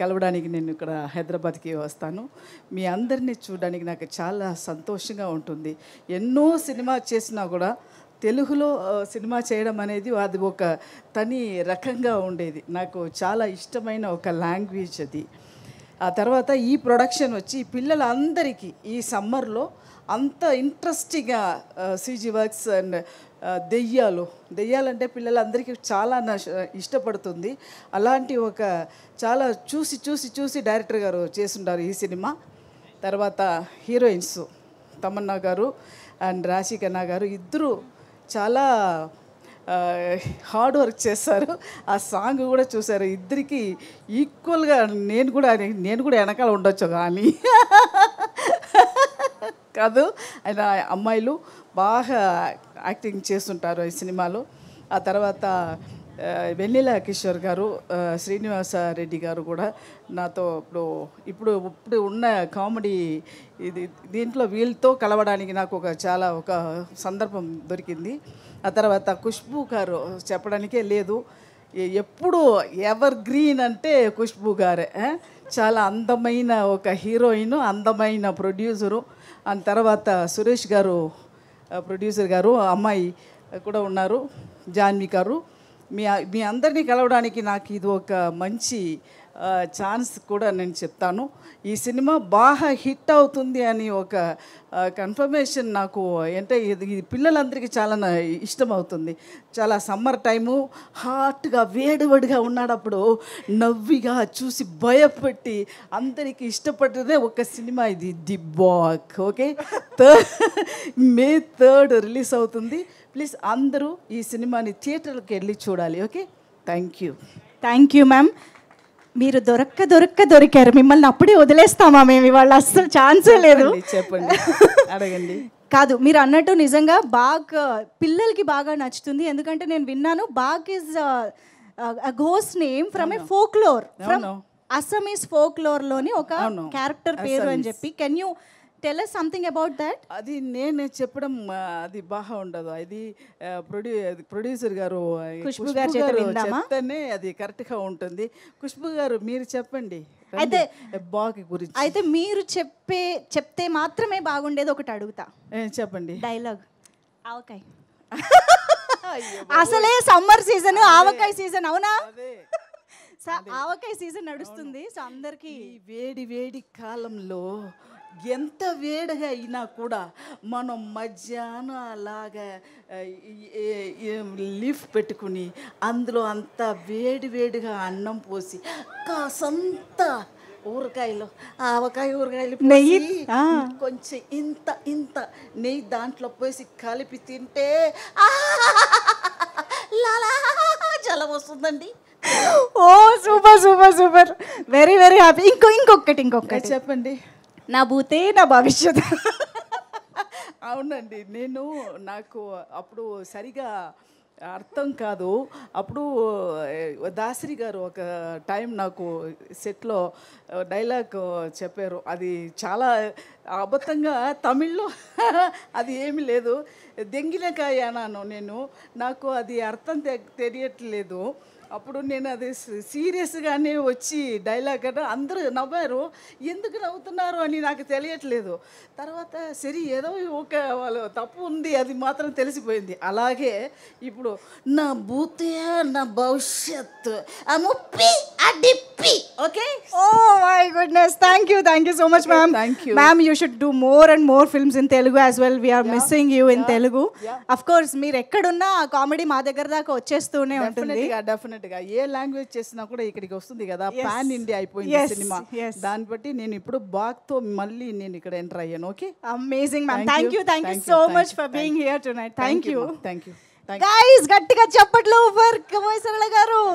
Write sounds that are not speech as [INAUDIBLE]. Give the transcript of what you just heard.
కలవడానికి నేను ఇక్కడ హైదరాబాద్కి వస్తాను మీ అందరినీ చూడడానికి నాకు చాలా సంతోషంగా ఉంటుంది ఎన్నో సినిమా చేసినా కూడా తెలుగులో సినిమా చేయడం అనేది అది ఒక తని రకంగా ఉండేది నాకు చాలా ఇష్టమైన ఒక లాంగ్వేజ్ అది ఆ తర్వాత ఈ ప్రొడక్షన్ వచ్చి పిల్లలందరికీ ఈ సమ్మర్లో అంత ఇంట్రెస్టింగ్గా సీజీ వర్క్స్ అండ్ దెయ్యాలు దెయ్యాలంటే పిల్లలందరికీ చాలా ఇష్టపడుతుంది అలాంటి ఒక చాలా చూసి చూసి చూసి డైరెక్టర్ గారు చేస్తున్నారు ఈ సినిమా తర్వాత హీరోయిన్స్ తమన్నా గారు అండ్ రాశికన్నా గారు ఇద్దరు చాలా హార్డ్ వర్క్ చేస్తారు ఆ సాంగ్ కూడా చూశారు ఇద్దరికి ఈక్వల్గా నేను కూడా నేను కూడా వెనకాల ఉండొచ్చు కానీ కాదు ఆయన అమ్మాయిలు బాగా యాక్టింగ్ చేస్తుంటారు ఈ సినిమాలో ఆ తర్వాత వెన్నెల కిషోర్ గారు శ్రీనివాస రెడ్డి గారు కూడా నాతో ఇప్పుడు ఇప్పుడు ఇప్పుడు ఉన్న కామెడీ ఇది దీంట్లో వీళ్ళతో కలవడానికి నాకు ఒక చాలా ఒక సందర్భం దొరికింది ఆ తర్వాత ఖుష్బూ గారు చెప్పడానికే లేదు ఎప్పుడు ఎవర్ గ్రీన్ అంటే ఖుష్బూ గారే చాలా అందమైన ఒక హీరోయిన్ అందమైన ప్రొడ్యూసరు ఆ తర్వాత సురేష్ గారు ప్రొడ్యూసర్ గారు అమ్మాయి కూడా ఉన్నారు జాన్వి గారు మీ మీ అందరినీ కలవడానికి నాకు ఇది ఒక మంచి ఛాన్స్ కూడా నేను చెప్తాను ఈ సినిమా బాగా హిట్ అవుతుంది అని ఒక కన్ఫర్మేషన్ నాకు అంటే ఇది పిల్లలందరికీ చాలా ఇష్టం అవుతుంది చాలా సమ్మర్ టైము హాట్గా వేడివడిగా ఉన్నాడప్పుడు నవ్విగా చూసి భయపెట్టి అందరికీ ఇష్టపడేదే ఒక సినిమా ఇది the Bak okay May third release అవుతుంది ప్లీజ్ అందరూ ఈ సినిమాని థియేటర్కి వెళ్ళి చూడాలి okay thank you thank you ma'am మీరు దొరక్క దొరక్క దొరికారు మిమ్మల్ని అప్పుడే వదిలేస్తామా మేము ఇవాళ అస్సలు ఛాన్సే లేదు చెప్పండి అడగండి కాదు మీరు అన్నట్టు నిజంగా బాగ్ పిల్లలకి బాగా నచ్చుతుంది ఎందుకంటే నేను విన్నాను బాగ్ ఇస్ ఘోస్ name from a folklore from Assamese ఫోక్లోర్లోని ఒక క్యారెక్టర్ పేరు అని చెప్పి can you tell us something about that అది నేను చెప్పడం అది బాగా ఉండదు అది ప్రొడ్యూ ప్రొడ్యూసర్ గారు ఖుష్బు గారు చెప్తేనే అది కరెక్ట్గా ఉంటుంది ఖుష్బు గారు మీరు చెప్పండి అయితే బాకి గురించి అయితే మీరు చెప్పే చెప్తే మాత్రమే బాగుండేది ఒకటి అడుగుతా చెప్పండి డైలాగ్ ఆవకాయ అసలే సమ్మర్ సీజన్ ఆవకాయ సీజన్ అవునా ఆవకాయ సీజన్ నడుస్తుంది సో అందరికీ వేడి వేడి కాలంలో ఎంత వేడిగా అయినా కూడా మనం మధ్యాహ్నం అలాగా లీఫ్ పెట్టుకుని అందులో అంత వేడి వేడిగా అన్నం పోసి కాసంత ఊరకాయలు ఆవకాయ ఊరకాయలు నెయ్యి కొంచెం ఇంత ఇంత నెయ్యి దాంట్లో పోసి కలిపి తింటే చాలా వస్తుందండి oh super super super very very happy ఇంకో ఇంకొకటి ఇంకొకటి చెప్పండి నా భూతే నా భవిష్యత్ అవునండి నేను నాకు అప్పుడు సరిగా అర్థం కాదు అప్పుడు దాసరి గారు ఒక టైం నాకు సెట్లో డైలాగ్ చెప్పారు అది చాలా అబద్ధంగా తమిళ్లో [LAUGHS] అది ఏమి లేదు దెంగిలకాయ అన్నాను నేను నాకు అది అర్థం తెలియట్లేదు అప్పుడు నేను అది సీరియస్గానే వచ్చి డైలాగ్ అంటే అందరూ నవ్వారు ఎందుకు నవ్వుతున్నారు అని నాకు తెలియట్లేదు తర్వాత సరే ఏదో ఒక వాళ్ళు తప్పు ఉంది అది మాత్రం తెలిసిపోయింది అలాగే ఇప్పుడు నా భూతే నా భవిష్యత్తు ఆ ముప్పి ఆ డిప్పి okay oh my goodness thank you thank you so much ma'am thank you ma'am you should do more and more films in Telugu as well we are missing you in Telugu of course మీరు ఎక్కడున్నా ఆ కామెడీ మా దగ్గర దాకా వచ్చేస్తూనే ఉంటుంది definite అన్నట్టుగా ఏ language చేసినా కూడా ఇక్కడికి వస్తుంది కదా పాన్ ఇండియా అయిపోయింది సినిమా దాన్ని బట్టి నేను ఇప్పుడు బాక్ తో మళ్ళీ నేను ఇక్కడ ఎంటర్ అయ్యాను okay amazing ma'am thank you thank you so much for being here tonight thank you thank you guys గట్టిగా చెప్పట్లు ఫర్ కమోయ్ సరళ గారు